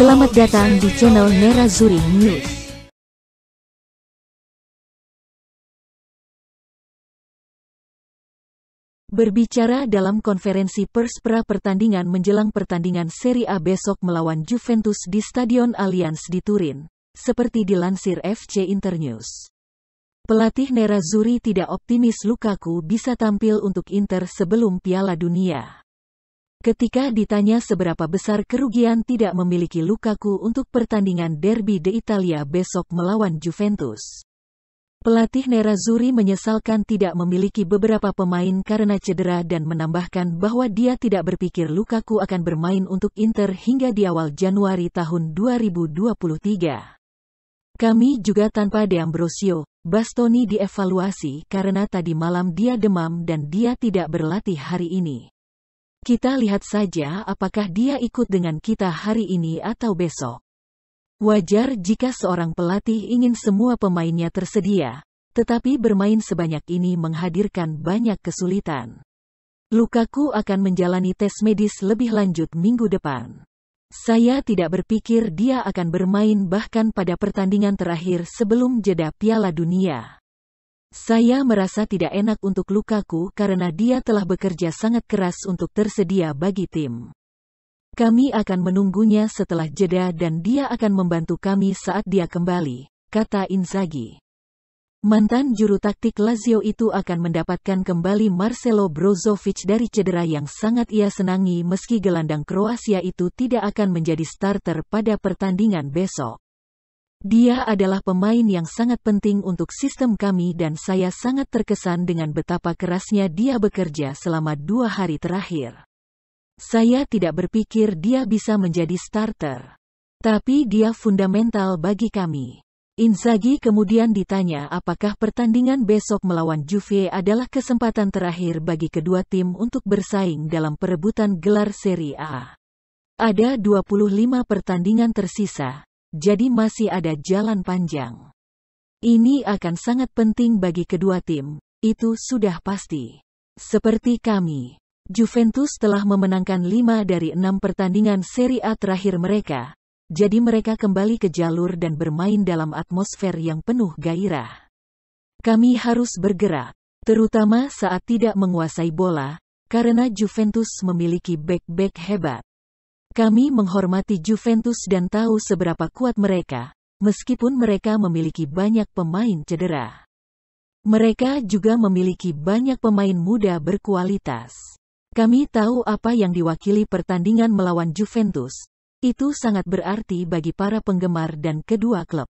Selamat datang di channel Zuri News. Berbicara dalam konferensi pers pra pertandingan menjelang pertandingan Serie A besok melawan Juventus di Stadion Allianz di Turin, seperti dilansir FC Internews. Pelatih Nerazzurri tidak optimis Lukaku bisa tampil untuk Inter sebelum Piala Dunia. Ketika ditanya seberapa besar kerugian tidak memiliki Lukaku untuk pertandingan Derby de Italia besok melawan Juventus. Pelatih Nerazzurri menyesalkan tidak memiliki beberapa pemain karena cedera dan menambahkan bahwa dia tidak berpikir Lukaku akan bermain untuk Inter hingga di awal Januari tahun 2023. Kami juga tanpa De Ambrosio, Bastoni dievaluasi karena tadi malam dia demam dan dia tidak berlatih hari ini. Kita lihat saja apakah dia ikut dengan kita hari ini atau besok. Wajar jika seorang pelatih ingin semua pemainnya tersedia, tetapi bermain sebanyak ini menghadirkan banyak kesulitan. Lukaku akan menjalani tes medis lebih lanjut minggu depan. Saya tidak berpikir dia akan bermain bahkan pada pertandingan terakhir sebelum jeda Piala Dunia. Saya merasa tidak enak untuk Lukaku karena dia telah bekerja sangat keras untuk tersedia bagi tim. Kami akan menunggunya setelah jeda dan dia akan membantu kami saat dia kembali, kata Inzaghi. Mantan juru taktik Lazio itu akan mendapatkan kembali Marcelo Brozovic dari cedera yang sangat ia senangi meski gelandang Kroasia itu tidak akan menjadi starter pada pertandingan besok. Dia adalah pemain yang sangat penting untuk sistem kami dan saya sangat terkesan dengan betapa kerasnya dia bekerja selama dua hari terakhir. Saya tidak berpikir dia bisa menjadi starter. Tapi dia fundamental bagi kami. Inzaghi kemudian ditanya apakah pertandingan besok melawan Juve adalah kesempatan terakhir bagi kedua tim untuk bersaing dalam perebutan gelar Serie A. Ada 25 pertandingan tersisa, jadi masih ada jalan panjang. Ini akan sangat penting bagi kedua tim, itu sudah pasti. Seperti kami, Juventus telah memenangkan lima dari enam pertandingan Serie A terakhir mereka, jadi mereka kembali ke jalur dan bermain dalam atmosfer yang penuh gairah. Kami harus bergerak, terutama saat tidak menguasai bola, karena Juventus memiliki back-back hebat. Kami menghormati Juventus dan tahu seberapa kuat mereka, meskipun mereka memiliki banyak pemain cedera. Mereka juga memiliki banyak pemain muda berkualitas. Kami tahu apa yang diwakili pertandingan melawan Juventus. Itu sangat berarti bagi para penggemar dan kedua klub.